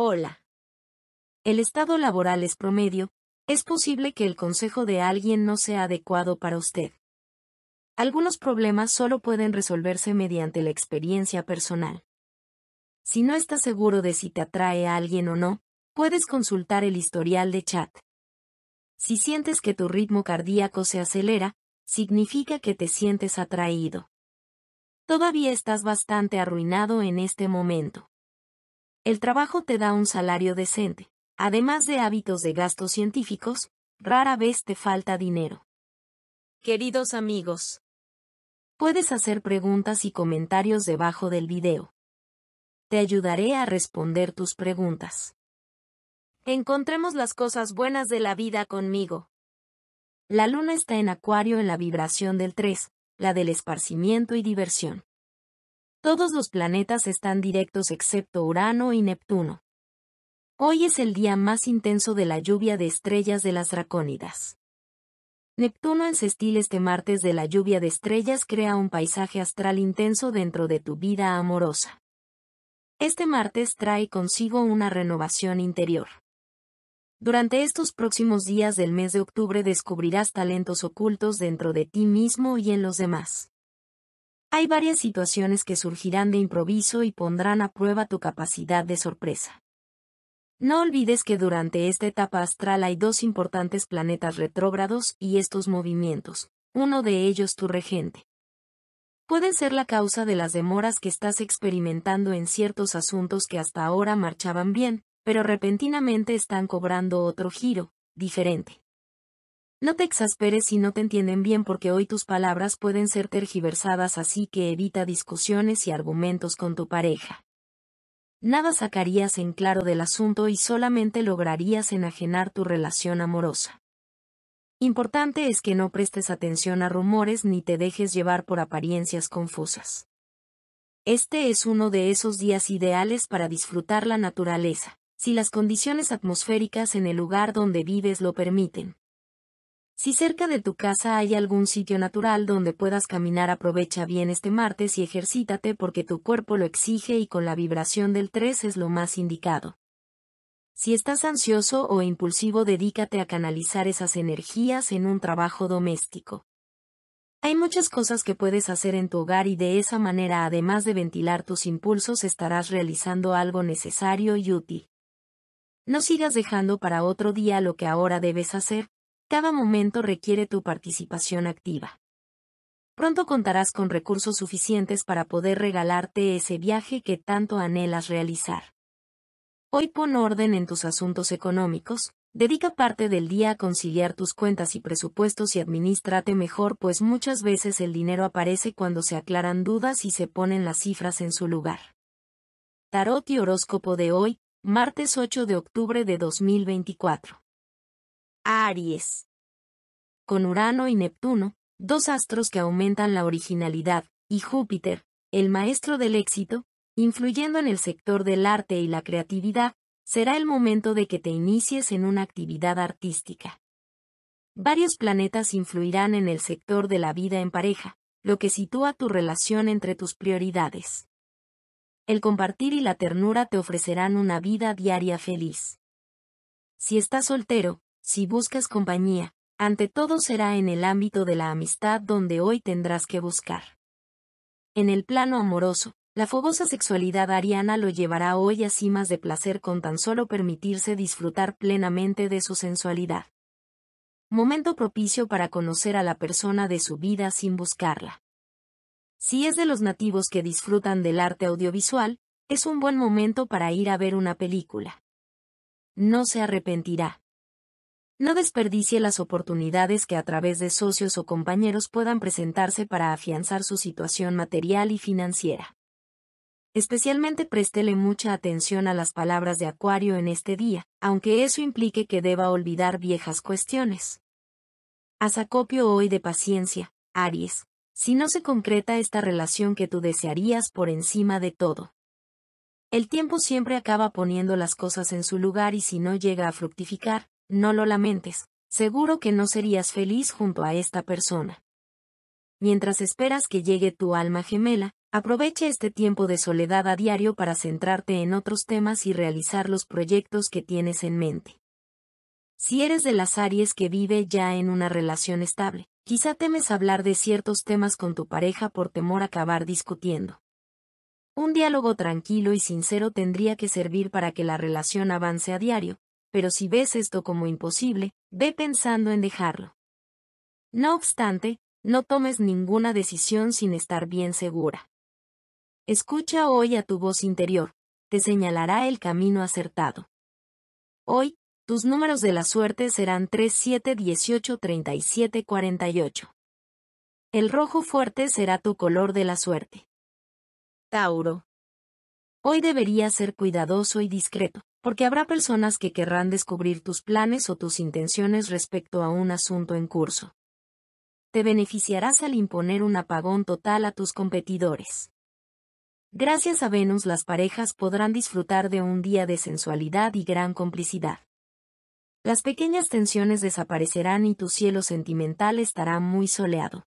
Hola. El estado laboral es promedio, es posible que el consejo de alguien no sea adecuado para usted. Algunos problemas solo pueden resolverse mediante la experiencia personal. Si no estás seguro de si te atrae a alguien o no, puedes consultar el historial de chat. Si sientes que tu ritmo cardíaco se acelera, significa que te sientes atraído. Todavía estás bastante arruinado en este momento. El trabajo te da un salario decente, además de hábitos de gastos científicos, rara vez te falta dinero. Queridos amigos, puedes hacer preguntas y comentarios debajo del video. Te ayudaré a responder tus preguntas. Encontremos las cosas buenas de la vida conmigo. La luna está en acuario en la vibración del 3, la del esparcimiento y diversión. Todos los planetas están directos excepto Urano y Neptuno. Hoy es el día más intenso de la lluvia de estrellas de las dracónidas. Neptuno en Sestil este martes de la lluvia de estrellas crea un paisaje astral intenso dentro de tu vida amorosa. Este martes trae consigo una renovación interior. Durante estos próximos días del mes de octubre descubrirás talentos ocultos dentro de ti mismo y en los demás. Hay varias situaciones que surgirán de improviso y pondrán a prueba tu capacidad de sorpresa. No olvides que durante esta etapa astral hay dos importantes planetas retrógrados y estos movimientos, uno de ellos tu regente. Pueden ser la causa de las demoras que estás experimentando en ciertos asuntos que hasta ahora marchaban bien, pero repentinamente están cobrando otro giro, diferente. No te exasperes si no te entienden bien porque hoy tus palabras pueden ser tergiversadas así que evita discusiones y argumentos con tu pareja. Nada sacarías en claro del asunto y solamente lograrías enajenar tu relación amorosa. Importante es que no prestes atención a rumores ni te dejes llevar por apariencias confusas. Este es uno de esos días ideales para disfrutar la naturaleza, si las condiciones atmosféricas en el lugar donde vives lo permiten si cerca de tu casa hay algún sitio natural donde puedas caminar, aprovecha bien este martes y ejercítate porque tu cuerpo lo exige y con la vibración del 3 es lo más indicado. Si estás ansioso o impulsivo, dedícate a canalizar esas energías en un trabajo doméstico. Hay muchas cosas que puedes hacer en tu hogar y de esa manera, además de ventilar tus impulsos, estarás realizando algo necesario y útil. No sigas dejando para otro día lo que ahora debes hacer, cada momento requiere tu participación activa. Pronto contarás con recursos suficientes para poder regalarte ese viaje que tanto anhelas realizar. Hoy pon orden en tus asuntos económicos, dedica parte del día a conciliar tus cuentas y presupuestos y administrate mejor pues muchas veces el dinero aparece cuando se aclaran dudas y se ponen las cifras en su lugar. Tarot y horóscopo de hoy, martes 8 de octubre de 2024. Aries. Con Urano y Neptuno, dos astros que aumentan la originalidad, y Júpiter, el maestro del éxito, influyendo en el sector del arte y la creatividad, será el momento de que te inicies en una actividad artística. Varios planetas influirán en el sector de la vida en pareja, lo que sitúa tu relación entre tus prioridades. El compartir y la ternura te ofrecerán una vida diaria feliz. Si estás soltero, si buscas compañía, ante todo será en el ámbito de la amistad donde hoy tendrás que buscar. En el plano amoroso, la fogosa sexualidad ariana lo llevará hoy a cimas de placer con tan solo permitirse disfrutar plenamente de su sensualidad. Momento propicio para conocer a la persona de su vida sin buscarla. Si es de los nativos que disfrutan del arte audiovisual, es un buen momento para ir a ver una película. No se arrepentirá. No desperdicie las oportunidades que a través de socios o compañeros puedan presentarse para afianzar su situación material y financiera. Especialmente préstele mucha atención a las palabras de Acuario en este día, aunque eso implique que deba olvidar viejas cuestiones. Haz acopio hoy de paciencia, Aries, si no se concreta esta relación que tú desearías por encima de todo. El tiempo siempre acaba poniendo las cosas en su lugar y si no llega a fructificar, no lo lamentes, seguro que no serías feliz junto a esta persona. Mientras esperas que llegue tu alma gemela, aprovecha este tiempo de soledad a diario para centrarte en otros temas y realizar los proyectos que tienes en mente. Si eres de las Aries que vive ya en una relación estable, quizá temes hablar de ciertos temas con tu pareja por temor a acabar discutiendo. Un diálogo tranquilo y sincero tendría que servir para que la relación avance a diario, pero si ves esto como imposible, ve pensando en dejarlo. No obstante, no tomes ninguna decisión sin estar bien segura. Escucha hoy a tu voz interior, te señalará el camino acertado. Hoy, tus números de la suerte serán 3, 37, 48. El rojo fuerte será tu color de la suerte. Tauro. Hoy deberías ser cuidadoso y discreto porque habrá personas que querrán descubrir tus planes o tus intenciones respecto a un asunto en curso. Te beneficiarás al imponer un apagón total a tus competidores. Gracias a Venus las parejas podrán disfrutar de un día de sensualidad y gran complicidad. Las pequeñas tensiones desaparecerán y tu cielo sentimental estará muy soleado.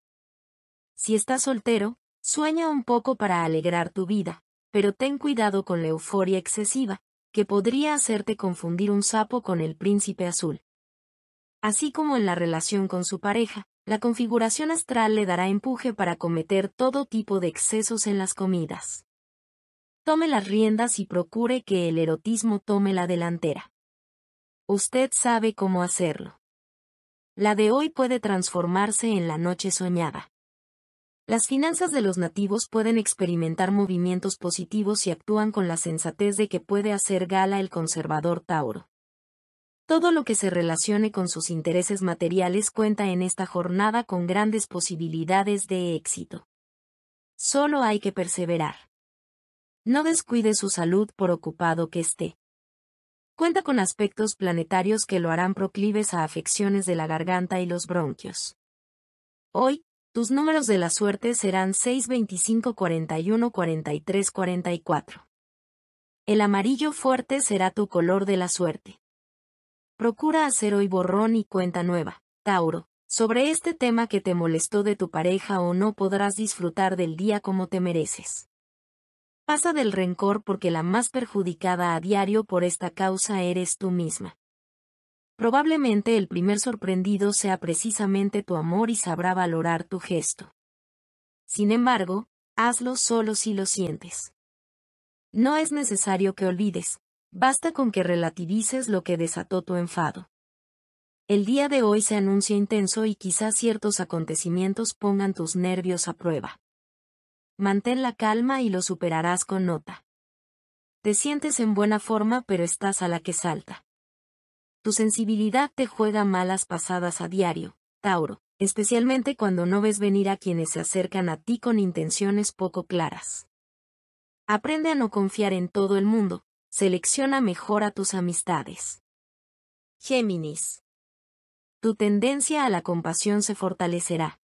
Si estás soltero, sueña un poco para alegrar tu vida, pero ten cuidado con la euforia excesiva, que podría hacerte confundir un sapo con el príncipe azul. Así como en la relación con su pareja, la configuración astral le dará empuje para cometer todo tipo de excesos en las comidas. Tome las riendas y procure que el erotismo tome la delantera. Usted sabe cómo hacerlo. La de hoy puede transformarse en la noche soñada. Las finanzas de los nativos pueden experimentar movimientos positivos si actúan con la sensatez de que puede hacer gala el conservador Tauro. Todo lo que se relacione con sus intereses materiales cuenta en esta jornada con grandes posibilidades de éxito. Solo hay que perseverar. No descuide su salud por ocupado que esté. Cuenta con aspectos planetarios que lo harán proclives a afecciones de la garganta y los bronquios. Hoy, tus números de la suerte serán 6, 25, 41, 43, 44. El amarillo fuerte será tu color de la suerte. Procura hacer hoy borrón y cuenta nueva, Tauro. Sobre este tema que te molestó de tu pareja o no podrás disfrutar del día como te mereces. Pasa del rencor porque la más perjudicada a diario por esta causa eres tú misma. Probablemente el primer sorprendido sea precisamente tu amor y sabrá valorar tu gesto. Sin embargo, hazlo solo si lo sientes. No es necesario que olvides, basta con que relativices lo que desató tu enfado. El día de hoy se anuncia intenso y quizás ciertos acontecimientos pongan tus nervios a prueba. Mantén la calma y lo superarás con nota. Te sientes en buena forma pero estás a la que salta. Tu sensibilidad te juega malas pasadas a diario, Tauro, especialmente cuando no ves venir a quienes se acercan a ti con intenciones poco claras. Aprende a no confiar en todo el mundo, selecciona mejor a tus amistades. Géminis. Tu tendencia a la compasión se fortalecerá.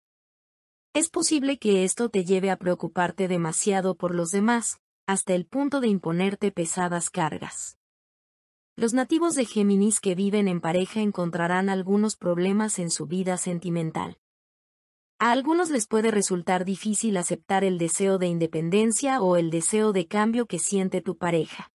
Es posible que esto te lleve a preocuparte demasiado por los demás, hasta el punto de imponerte pesadas cargas. Los nativos de Géminis que viven en pareja encontrarán algunos problemas en su vida sentimental. A algunos les puede resultar difícil aceptar el deseo de independencia o el deseo de cambio que siente tu pareja.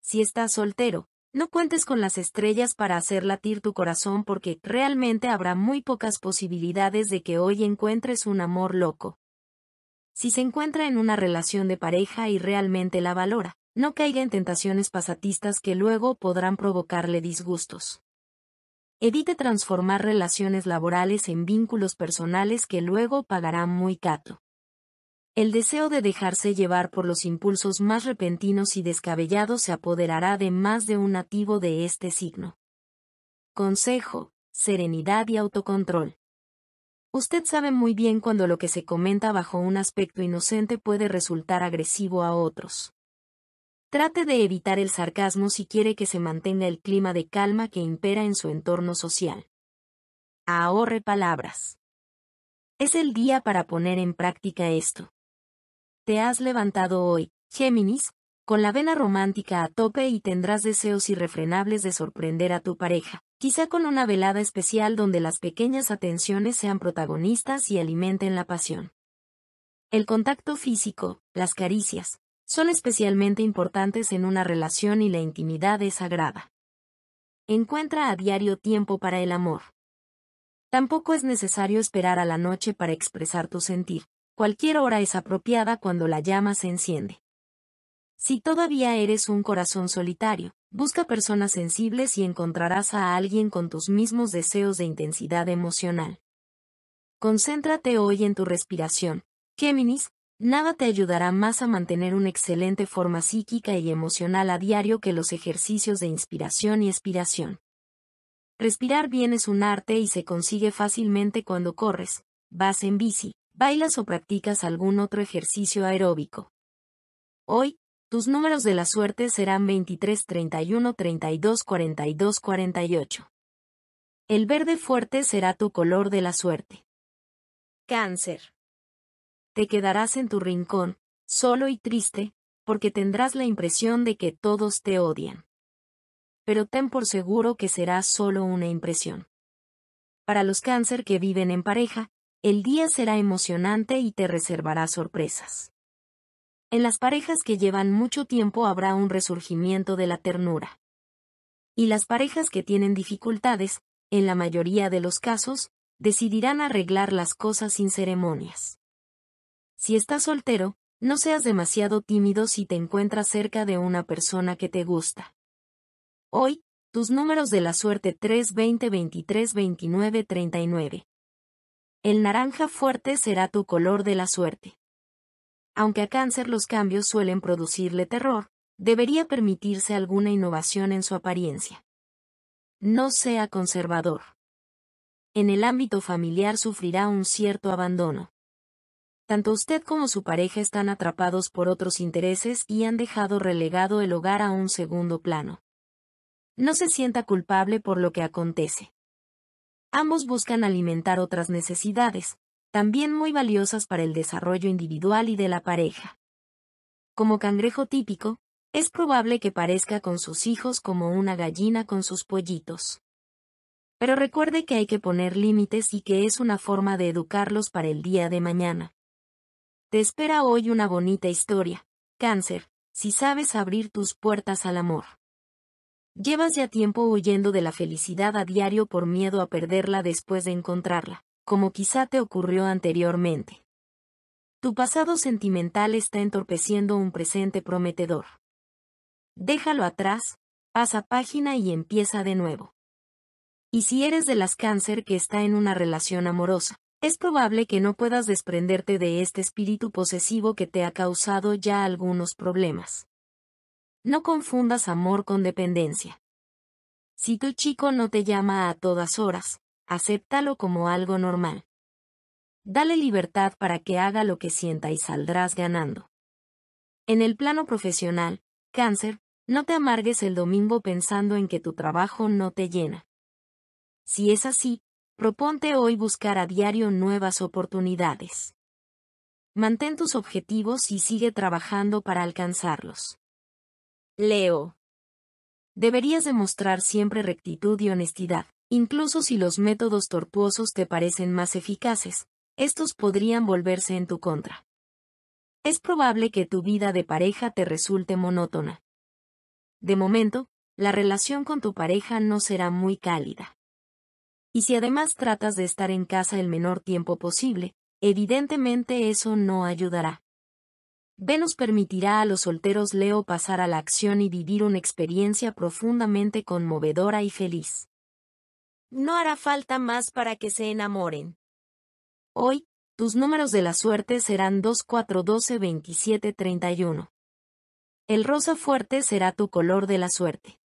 Si estás soltero, no cuentes con las estrellas para hacer latir tu corazón porque realmente habrá muy pocas posibilidades de que hoy encuentres un amor loco. Si se encuentra en una relación de pareja y realmente la valora, no caiga en tentaciones pasatistas que luego podrán provocarle disgustos. Evite transformar relaciones laborales en vínculos personales que luego pagarán muy cato. El deseo de dejarse llevar por los impulsos más repentinos y descabellados se apoderará de más de un nativo de este signo. Consejo, serenidad y autocontrol. Usted sabe muy bien cuando lo que se comenta bajo un aspecto inocente puede resultar agresivo a otros. Trate de evitar el sarcasmo si quiere que se mantenga el clima de calma que impera en su entorno social. Ahorre palabras. Es el día para poner en práctica esto. Te has levantado hoy, Géminis, con la vena romántica a tope y tendrás deseos irrefrenables de sorprender a tu pareja, quizá con una velada especial donde las pequeñas atenciones sean protagonistas y alimenten la pasión. El contacto físico, las caricias, son especialmente importantes en una relación y la intimidad es sagrada. Encuentra a diario tiempo para el amor. Tampoco es necesario esperar a la noche para expresar tu sentir. Cualquier hora es apropiada cuando la llama se enciende. Si todavía eres un corazón solitario, busca personas sensibles y encontrarás a alguien con tus mismos deseos de intensidad emocional. Concéntrate hoy en tu respiración. Géminis, Nada te ayudará más a mantener una excelente forma psíquica y emocional a diario que los ejercicios de inspiración y expiración. Respirar bien es un arte y se consigue fácilmente cuando corres, vas en bici, bailas o practicas algún otro ejercicio aeróbico. Hoy, tus números de la suerte serán 23, 31, 32, 42, 48. El verde fuerte será tu color de la suerte. Cáncer te quedarás en tu rincón, solo y triste, porque tendrás la impresión de que todos te odian. Pero ten por seguro que será solo una impresión. Para los cáncer que viven en pareja, el día será emocionante y te reservará sorpresas. En las parejas que llevan mucho tiempo habrá un resurgimiento de la ternura. Y las parejas que tienen dificultades, en la mayoría de los casos, decidirán arreglar las cosas sin ceremonias. Si estás soltero, no seas demasiado tímido si te encuentras cerca de una persona que te gusta. Hoy, tus números de la suerte 320 23, 29, 39. El naranja fuerte será tu color de la suerte. Aunque a cáncer los cambios suelen producirle terror, debería permitirse alguna innovación en su apariencia. No sea conservador. En el ámbito familiar sufrirá un cierto abandono tanto usted como su pareja están atrapados por otros intereses y han dejado relegado el hogar a un segundo plano. No se sienta culpable por lo que acontece. Ambos buscan alimentar otras necesidades, también muy valiosas para el desarrollo individual y de la pareja. Como cangrejo típico, es probable que parezca con sus hijos como una gallina con sus pollitos. Pero recuerde que hay que poner límites y que es una forma de educarlos para el día de mañana. Te espera hoy una bonita historia. Cáncer, si sabes abrir tus puertas al amor. Llevas ya tiempo huyendo de la felicidad a diario por miedo a perderla después de encontrarla, como quizá te ocurrió anteriormente. Tu pasado sentimental está entorpeciendo un presente prometedor. Déjalo atrás, pasa página y empieza de nuevo. Y si eres de las cáncer que está en una relación amorosa, es probable que no puedas desprenderte de este espíritu posesivo que te ha causado ya algunos problemas. No confundas amor con dependencia. Si tu chico no te llama a todas horas, acéptalo como algo normal. Dale libertad para que haga lo que sienta y saldrás ganando. En el plano profesional, cáncer, no te amargues el domingo pensando en que tu trabajo no te llena. Si es así, Proponte hoy buscar a diario nuevas oportunidades. Mantén tus objetivos y sigue trabajando para alcanzarlos. Leo. Deberías demostrar siempre rectitud y honestidad, incluso si los métodos tortuosos te parecen más eficaces, estos podrían volverse en tu contra. Es probable que tu vida de pareja te resulte monótona. De momento, la relación con tu pareja no será muy cálida. Y si además tratas de estar en casa el menor tiempo posible, evidentemente eso no ayudará. Venus permitirá a los solteros Leo pasar a la acción y vivir una experiencia profundamente conmovedora y feliz. No hará falta más para que se enamoren. Hoy, tus números de la suerte serán 2412 27 31. El rosa fuerte será tu color de la suerte.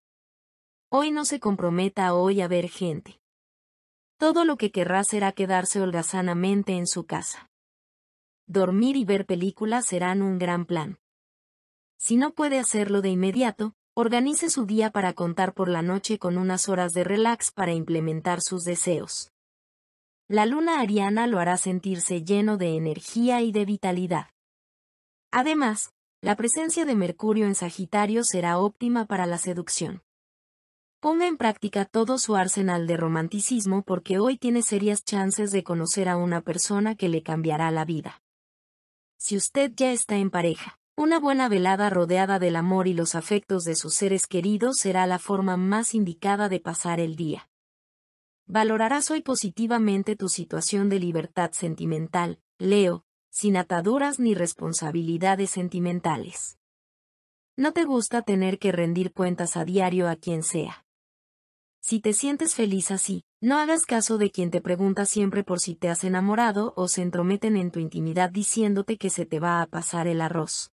Hoy no se comprometa hoy a ver gente todo lo que querrá será quedarse holgazanamente en su casa. Dormir y ver películas serán un gran plan. Si no puede hacerlo de inmediato, organice su día para contar por la noche con unas horas de relax para implementar sus deseos. La luna ariana lo hará sentirse lleno de energía y de vitalidad. Además, la presencia de Mercurio en Sagitario será óptima para la seducción. Ponga en práctica todo su arsenal de romanticismo porque hoy tiene serias chances de conocer a una persona que le cambiará la vida. Si usted ya está en pareja, una buena velada rodeada del amor y los afectos de sus seres queridos será la forma más indicada de pasar el día. Valorarás hoy positivamente tu situación de libertad sentimental, Leo, sin ataduras ni responsabilidades sentimentales. No te gusta tener que rendir cuentas a diario a quien sea. Si te sientes feliz así, no hagas caso de quien te pregunta siempre por si te has enamorado o se entrometen en tu intimidad diciéndote que se te va a pasar el arroz.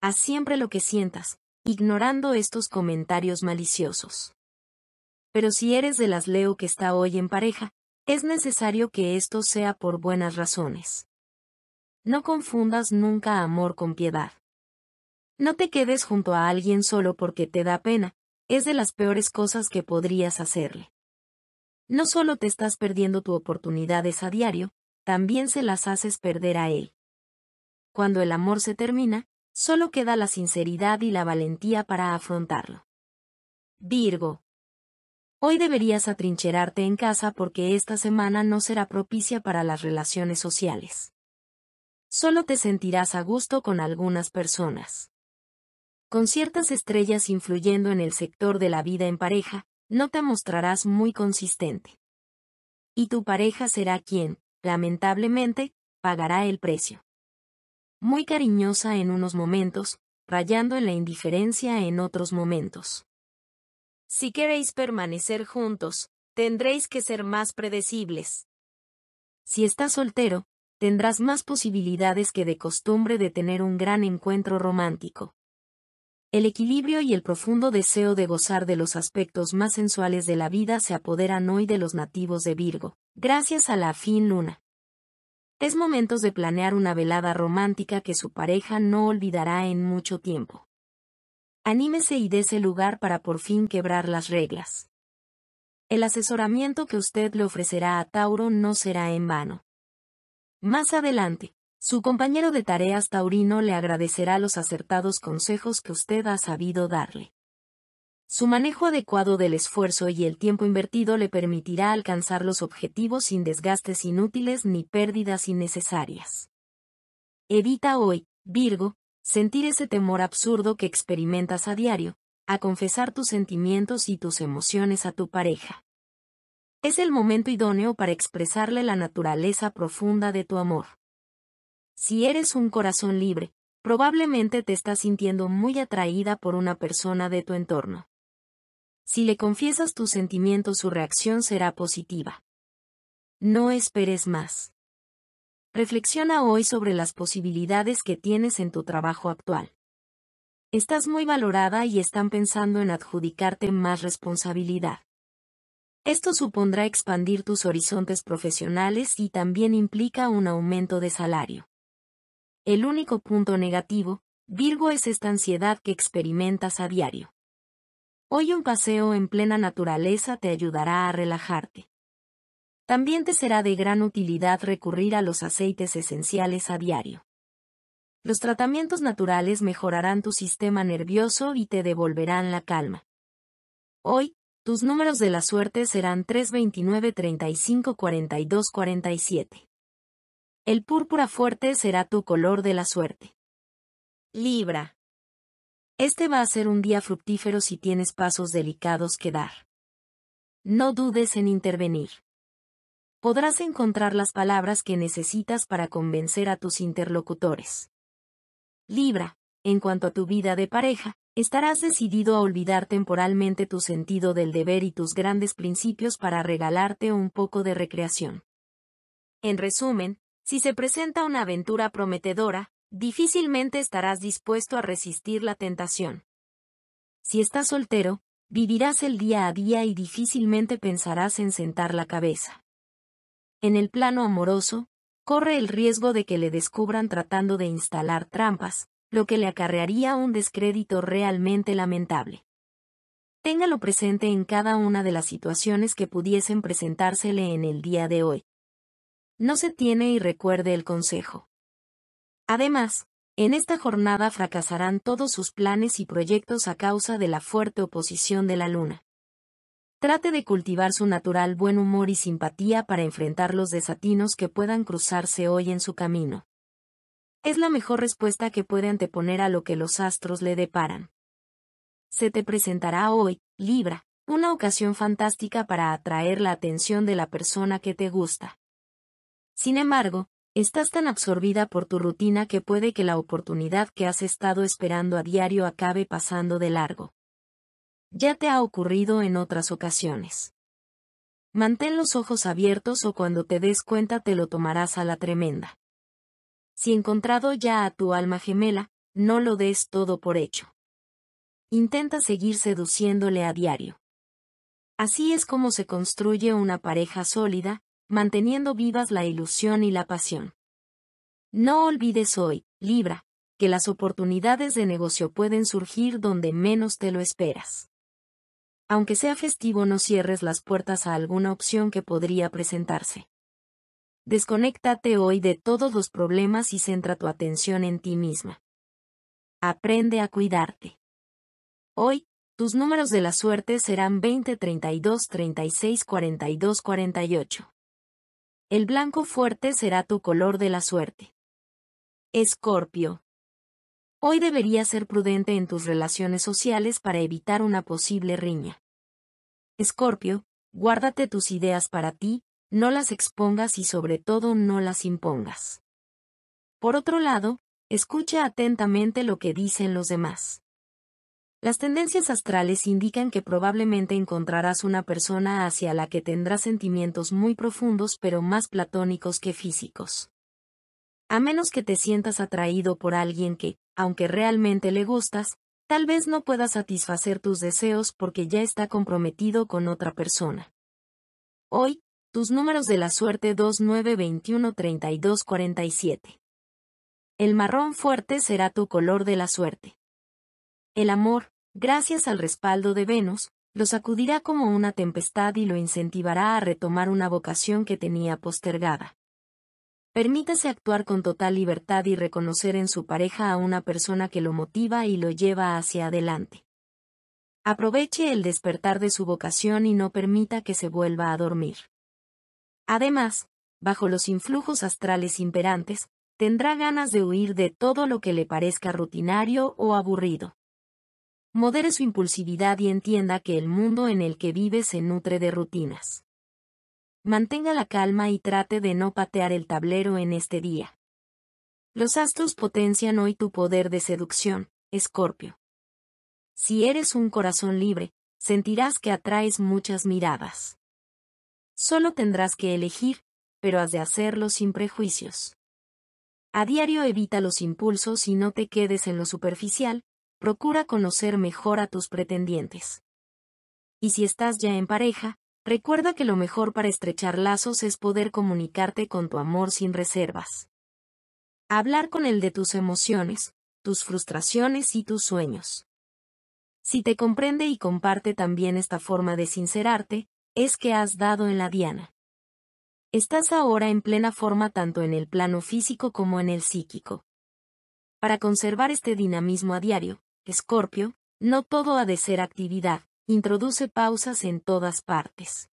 Haz siempre lo que sientas, ignorando estos comentarios maliciosos. Pero si eres de las Leo que está hoy en pareja, es necesario que esto sea por buenas razones. No confundas nunca amor con piedad. No te quedes junto a alguien solo porque te da pena, es de las peores cosas que podrías hacerle. No solo te estás perdiendo tu oportunidades a diario, también se las haces perder a él. Cuando el amor se termina, solo queda la sinceridad y la valentía para afrontarlo. Virgo. Hoy deberías atrincherarte en casa porque esta semana no será propicia para las relaciones sociales. Solo te sentirás a gusto con algunas personas con ciertas estrellas influyendo en el sector de la vida en pareja, no te mostrarás muy consistente. Y tu pareja será quien, lamentablemente, pagará el precio. Muy cariñosa en unos momentos, rayando en la indiferencia en otros momentos. Si queréis permanecer juntos, tendréis que ser más predecibles. Si estás soltero, tendrás más posibilidades que de costumbre de tener un gran encuentro romántico el equilibrio y el profundo deseo de gozar de los aspectos más sensuales de la vida se apoderan hoy de los nativos de Virgo, gracias a la fin luna. Es momento de planear una velada romántica que su pareja no olvidará en mucho tiempo. Anímese y dése lugar para por fin quebrar las reglas. El asesoramiento que usted le ofrecerá a Tauro no será en vano. Más adelante, su compañero de tareas taurino le agradecerá los acertados consejos que usted ha sabido darle. Su manejo adecuado del esfuerzo y el tiempo invertido le permitirá alcanzar los objetivos sin desgastes inútiles ni pérdidas innecesarias. Evita hoy, Virgo, sentir ese temor absurdo que experimentas a diario, a confesar tus sentimientos y tus emociones a tu pareja. Es el momento idóneo para expresarle la naturaleza profunda de tu amor. Si eres un corazón libre, probablemente te estás sintiendo muy atraída por una persona de tu entorno. Si le confiesas tus sentimientos su reacción será positiva. No esperes más. Reflexiona hoy sobre las posibilidades que tienes en tu trabajo actual. Estás muy valorada y están pensando en adjudicarte más responsabilidad. Esto supondrá expandir tus horizontes profesionales y también implica un aumento de salario. El único punto negativo, Virgo, es esta ansiedad que experimentas a diario. Hoy un paseo en plena naturaleza te ayudará a relajarte. También te será de gran utilidad recurrir a los aceites esenciales a diario. Los tratamientos naturales mejorarán tu sistema nervioso y te devolverán la calma. Hoy, tus números de la suerte serán 329 35 42 47. El púrpura fuerte será tu color de la suerte. Libra. Este va a ser un día fructífero si tienes pasos delicados que dar. No dudes en intervenir. Podrás encontrar las palabras que necesitas para convencer a tus interlocutores. Libra, en cuanto a tu vida de pareja, estarás decidido a olvidar temporalmente tu sentido del deber y tus grandes principios para regalarte un poco de recreación. En resumen, si se presenta una aventura prometedora, difícilmente estarás dispuesto a resistir la tentación. Si estás soltero, vivirás el día a día y difícilmente pensarás en sentar la cabeza. En el plano amoroso, corre el riesgo de que le descubran tratando de instalar trampas, lo que le acarrearía un descrédito realmente lamentable. Téngalo presente en cada una de las situaciones que pudiesen presentársele en el día de hoy. No se tiene y recuerde el consejo. Además, en esta jornada fracasarán todos sus planes y proyectos a causa de la fuerte oposición de la luna. Trate de cultivar su natural buen humor y simpatía para enfrentar los desatinos que puedan cruzarse hoy en su camino. Es la mejor respuesta que puede anteponer a lo que los astros le deparan. Se te presentará hoy, Libra, una ocasión fantástica para atraer la atención de la persona que te gusta. Sin embargo, estás tan absorbida por tu rutina que puede que la oportunidad que has estado esperando a diario acabe pasando de largo. Ya te ha ocurrido en otras ocasiones. Mantén los ojos abiertos o cuando te des cuenta te lo tomarás a la tremenda. Si encontrado ya a tu alma gemela, no lo des todo por hecho. Intenta seguir seduciéndole a diario. Así es como se construye una pareja sólida, manteniendo vivas la ilusión y la pasión. No olvides hoy, Libra, que las oportunidades de negocio pueden surgir donde menos te lo esperas. Aunque sea festivo, no cierres las puertas a alguna opción que podría presentarse. Desconéctate hoy de todos los problemas y centra tu atención en ti misma. Aprende a cuidarte. Hoy, tus números de la suerte serán 20 32 36 42 48. El blanco fuerte será tu color de la suerte. Escorpio. Hoy deberías ser prudente en tus relaciones sociales para evitar una posible riña. Escorpio, guárdate tus ideas para ti, no las expongas y sobre todo no las impongas. Por otro lado, escucha atentamente lo que dicen los demás. Las tendencias astrales indican que probablemente encontrarás una persona hacia la que tendrás sentimientos muy profundos pero más platónicos que físicos. A menos que te sientas atraído por alguien que, aunque realmente le gustas, tal vez no pueda satisfacer tus deseos porque ya está comprometido con otra persona. Hoy, tus números de la suerte 2921-3247. El marrón fuerte será tu color de la suerte. El amor, gracias al respaldo de Venus, lo sacudirá como una tempestad y lo incentivará a retomar una vocación que tenía postergada. Permítase actuar con total libertad y reconocer en su pareja a una persona que lo motiva y lo lleva hacia adelante. Aproveche el despertar de su vocación y no permita que se vuelva a dormir. Además, bajo los influjos astrales imperantes, tendrá ganas de huir de todo lo que le parezca rutinario o aburrido modere su impulsividad y entienda que el mundo en el que vive se nutre de rutinas. Mantenga la calma y trate de no patear el tablero en este día. Los astros potencian hoy tu poder de seducción, Escorpio. Si eres un corazón libre, sentirás que atraes muchas miradas. Solo tendrás que elegir, pero has de hacerlo sin prejuicios. A diario evita los impulsos y no te quedes en lo superficial, procura conocer mejor a tus pretendientes. Y si estás ya en pareja, recuerda que lo mejor para estrechar lazos es poder comunicarte con tu amor sin reservas. Hablar con él de tus emociones, tus frustraciones y tus sueños. Si te comprende y comparte también esta forma de sincerarte, es que has dado en la diana. Estás ahora en plena forma tanto en el plano físico como en el psíquico. Para conservar este dinamismo a diario, Escorpio, no todo ha de ser actividad, introduce pausas en todas partes.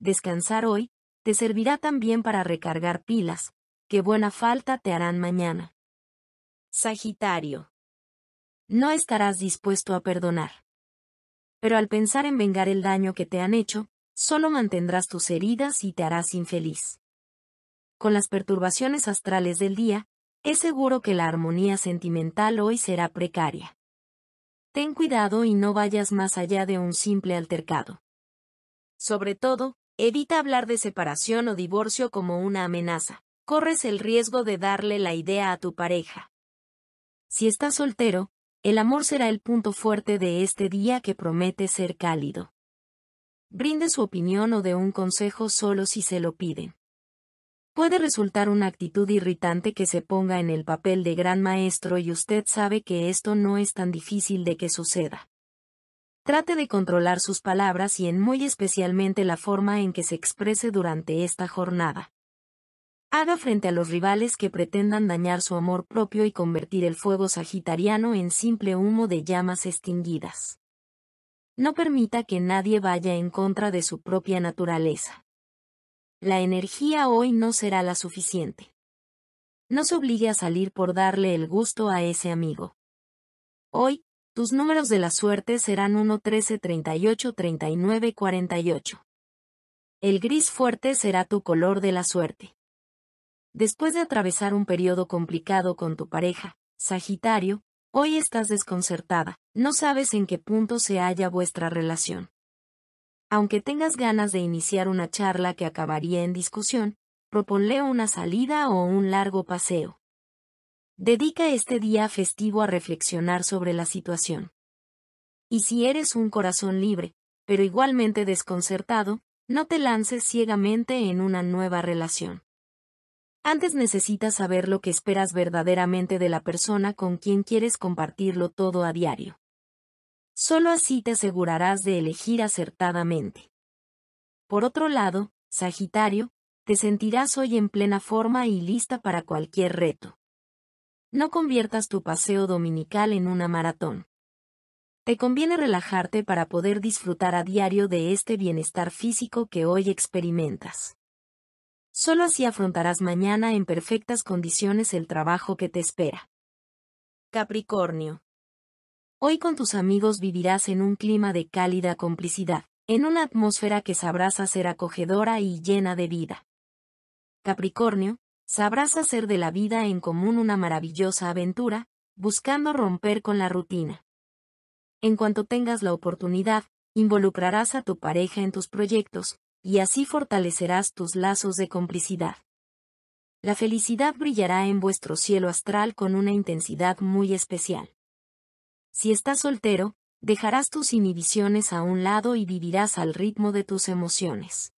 Descansar hoy, te servirá también para recargar pilas, que buena falta te harán mañana. Sagitario. No estarás dispuesto a perdonar. Pero al pensar en vengar el daño que te han hecho, solo mantendrás tus heridas y te harás infeliz. Con las perturbaciones astrales del día, es seguro que la armonía sentimental hoy será precaria. Ten cuidado y no vayas más allá de un simple altercado. Sobre todo, evita hablar de separación o divorcio como una amenaza. Corres el riesgo de darle la idea a tu pareja. Si estás soltero, el amor será el punto fuerte de este día que promete ser cálido. Brinde su opinión o de un consejo solo si se lo piden. Puede resultar una actitud irritante que se ponga en el papel de gran maestro y usted sabe que esto no es tan difícil de que suceda. Trate de controlar sus palabras y en muy especialmente la forma en que se exprese durante esta jornada. Haga frente a los rivales que pretendan dañar su amor propio y convertir el fuego sagitariano en simple humo de llamas extinguidas. No permita que nadie vaya en contra de su propia naturaleza la energía hoy no será la suficiente. No se obligue a salir por darle el gusto a ese amigo. Hoy, tus números de la suerte serán 1 13 38 39 48. El gris fuerte será tu color de la suerte. Después de atravesar un periodo complicado con tu pareja, Sagitario, hoy estás desconcertada, no sabes en qué punto se halla vuestra relación. Aunque tengas ganas de iniciar una charla que acabaría en discusión, proponle una salida o un largo paseo. Dedica este día festivo a reflexionar sobre la situación. Y si eres un corazón libre, pero igualmente desconcertado, no te lances ciegamente en una nueva relación. Antes necesitas saber lo que esperas verdaderamente de la persona con quien quieres compartirlo todo a diario. Solo así te asegurarás de elegir acertadamente. Por otro lado, Sagitario, te sentirás hoy en plena forma y lista para cualquier reto. No conviertas tu paseo dominical en una maratón. Te conviene relajarte para poder disfrutar a diario de este bienestar físico que hoy experimentas. Solo así afrontarás mañana en perfectas condiciones el trabajo que te espera. Capricornio. Hoy con tus amigos vivirás en un clima de cálida complicidad, en una atmósfera que sabrás hacer acogedora y llena de vida. Capricornio, sabrás hacer de la vida en común una maravillosa aventura, buscando romper con la rutina. En cuanto tengas la oportunidad, involucrarás a tu pareja en tus proyectos, y así fortalecerás tus lazos de complicidad. La felicidad brillará en vuestro cielo astral con una intensidad muy especial. Si estás soltero, dejarás tus inhibiciones a un lado y vivirás al ritmo de tus emociones.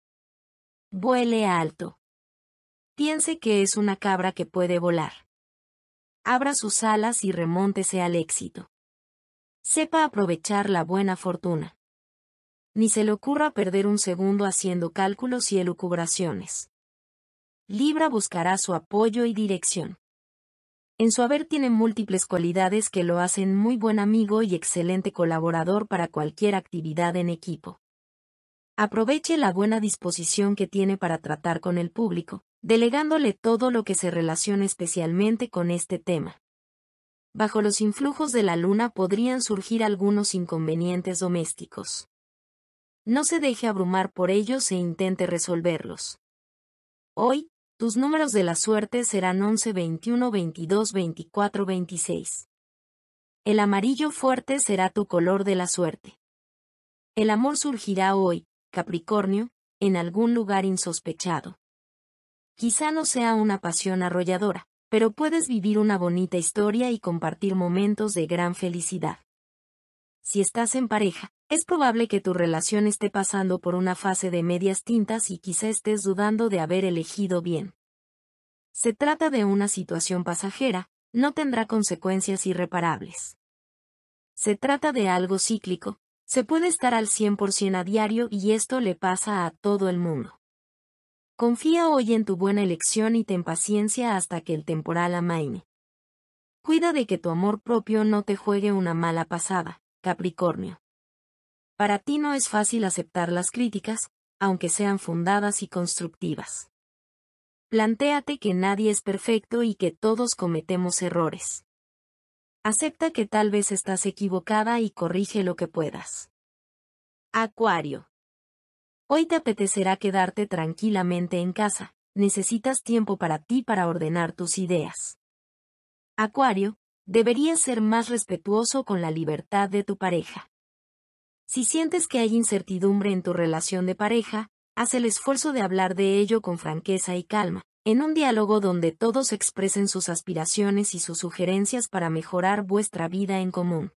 Vuele alto. Piense que es una cabra que puede volar. Abra sus alas y remóntese al éxito. Sepa aprovechar la buena fortuna. Ni se le ocurra perder un segundo haciendo cálculos y elucubraciones. Libra buscará su apoyo y dirección. En su haber tiene múltiples cualidades que lo hacen muy buen amigo y excelente colaborador para cualquier actividad en equipo. Aproveche la buena disposición que tiene para tratar con el público, delegándole todo lo que se relaciona especialmente con este tema. Bajo los influjos de la luna podrían surgir algunos inconvenientes domésticos. No se deje abrumar por ellos e intente resolverlos. Hoy, tus números de la suerte serán 11, 21, 22, 24, 26. El amarillo fuerte será tu color de la suerte. El amor surgirá hoy, Capricornio, en algún lugar insospechado. Quizá no sea una pasión arrolladora, pero puedes vivir una bonita historia y compartir momentos de gran felicidad. Si estás en pareja, es probable que tu relación esté pasando por una fase de medias tintas y quizá estés dudando de haber elegido bien. Se trata de una situación pasajera, no tendrá consecuencias irreparables. Se trata de algo cíclico, se puede estar al 100% a diario y esto le pasa a todo el mundo. Confía hoy en tu buena elección y ten paciencia hasta que el temporal amaine. Cuida de que tu amor propio no te juegue una mala pasada. Capricornio. Para ti no es fácil aceptar las críticas, aunque sean fundadas y constructivas. Plantéate que nadie es perfecto y que todos cometemos errores. Acepta que tal vez estás equivocada y corrige lo que puedas. Acuario. Hoy te apetecerá quedarte tranquilamente en casa, necesitas tiempo para ti para ordenar tus ideas. Acuario, deberías ser más respetuoso con la libertad de tu pareja. Si sientes que hay incertidumbre en tu relación de pareja, haz el esfuerzo de hablar de ello con franqueza y calma, en un diálogo donde todos expresen sus aspiraciones y sus sugerencias para mejorar vuestra vida en común.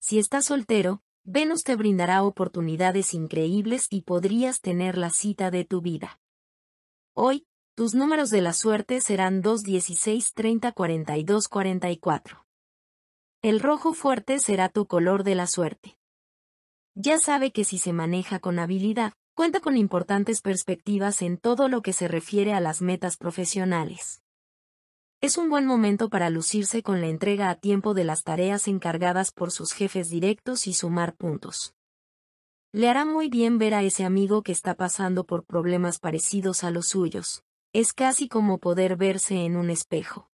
Si estás soltero, Venus te brindará oportunidades increíbles y podrías tener la cita de tu vida. Hoy, tus números de la suerte serán 2, 16, 30, 42, 44. El rojo fuerte será tu color de la suerte. Ya sabe que si se maneja con habilidad, cuenta con importantes perspectivas en todo lo que se refiere a las metas profesionales. Es un buen momento para lucirse con la entrega a tiempo de las tareas encargadas por sus jefes directos y sumar puntos. Le hará muy bien ver a ese amigo que está pasando por problemas parecidos a los suyos es casi como poder verse en un espejo.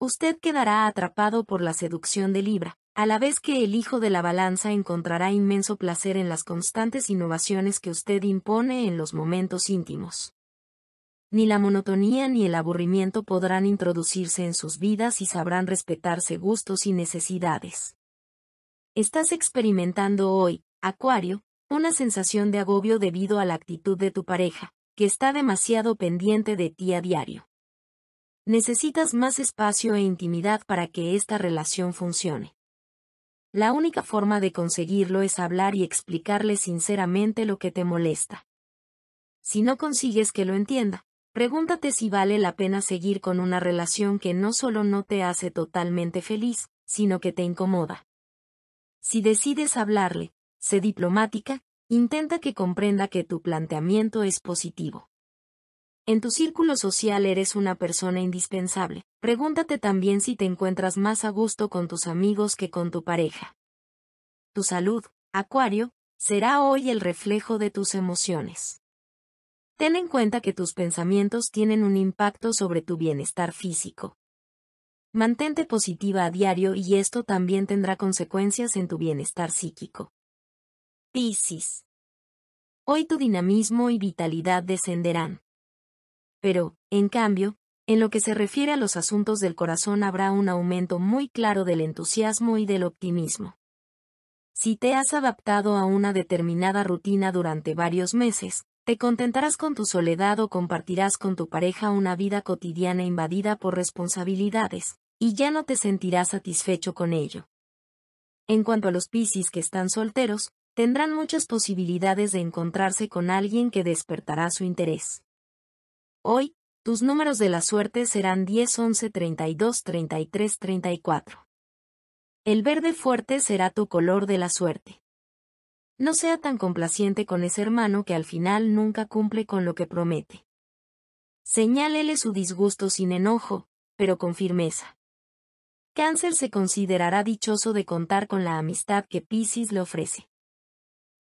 Usted quedará atrapado por la seducción de Libra, a la vez que el hijo de la balanza encontrará inmenso placer en las constantes innovaciones que usted impone en los momentos íntimos. Ni la monotonía ni el aburrimiento podrán introducirse en sus vidas y sabrán respetarse gustos y necesidades. Estás experimentando hoy, Acuario, una sensación de agobio debido a la actitud de tu pareja, que está demasiado pendiente de ti a diario. Necesitas más espacio e intimidad para que esta relación funcione. La única forma de conseguirlo es hablar y explicarle sinceramente lo que te molesta. Si no consigues que lo entienda, pregúntate si vale la pena seguir con una relación que no solo no te hace totalmente feliz, sino que te incomoda. Si decides hablarle, sé diplomática, Intenta que comprenda que tu planteamiento es positivo. En tu círculo social eres una persona indispensable. Pregúntate también si te encuentras más a gusto con tus amigos que con tu pareja. Tu salud, Acuario, será hoy el reflejo de tus emociones. Ten en cuenta que tus pensamientos tienen un impacto sobre tu bienestar físico. Mantente positiva a diario y esto también tendrá consecuencias en tu bienestar psíquico. Piscis. Hoy tu dinamismo y vitalidad descenderán. Pero, en cambio, en lo que se refiere a los asuntos del corazón habrá un aumento muy claro del entusiasmo y del optimismo. Si te has adaptado a una determinada rutina durante varios meses, te contentarás con tu soledad o compartirás con tu pareja una vida cotidiana invadida por responsabilidades, y ya no te sentirás satisfecho con ello. En cuanto a los piscis que están solteros, tendrán muchas posibilidades de encontrarse con alguien que despertará su interés. Hoy, tus números de la suerte serán 10, 11, 32, 33, 34. El verde fuerte será tu color de la suerte. No sea tan complaciente con ese hermano que al final nunca cumple con lo que promete. Señálele su disgusto sin enojo, pero con firmeza. Cáncer se considerará dichoso de contar con la amistad que Piscis le ofrece.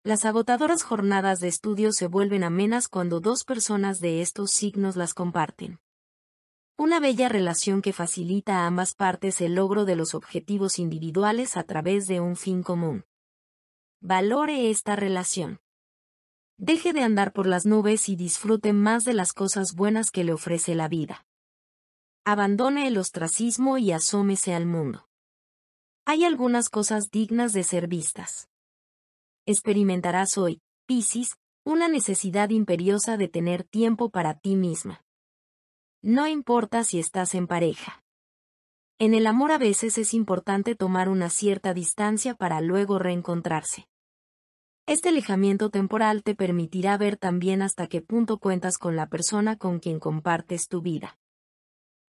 Las agotadoras jornadas de estudio se vuelven amenas cuando dos personas de estos signos las comparten. Una bella relación que facilita a ambas partes el logro de los objetivos individuales a través de un fin común. Valore esta relación. Deje de andar por las nubes y disfrute más de las cosas buenas que le ofrece la vida. Abandone el ostracismo y asómese al mundo. Hay algunas cosas dignas de ser vistas experimentarás hoy, Piscis, una necesidad imperiosa de tener tiempo para ti misma. No importa si estás en pareja. En el amor a veces es importante tomar una cierta distancia para luego reencontrarse. Este alejamiento temporal te permitirá ver también hasta qué punto cuentas con la persona con quien compartes tu vida.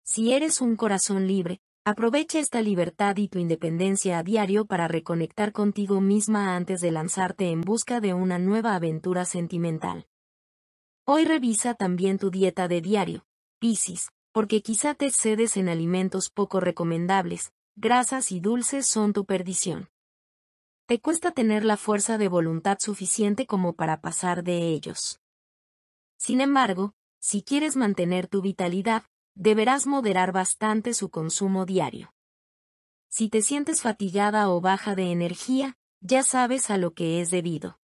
Si eres un corazón libre, Aprovecha esta libertad y tu independencia a diario para reconectar contigo misma antes de lanzarte en busca de una nueva aventura sentimental. Hoy revisa también tu dieta de diario, Piscis, porque quizá te excedes en alimentos poco recomendables, grasas y dulces son tu perdición. Te cuesta tener la fuerza de voluntad suficiente como para pasar de ellos. Sin embargo, si quieres mantener tu vitalidad, deberás moderar bastante su consumo diario. Si te sientes fatigada o baja de energía, ya sabes a lo que es debido.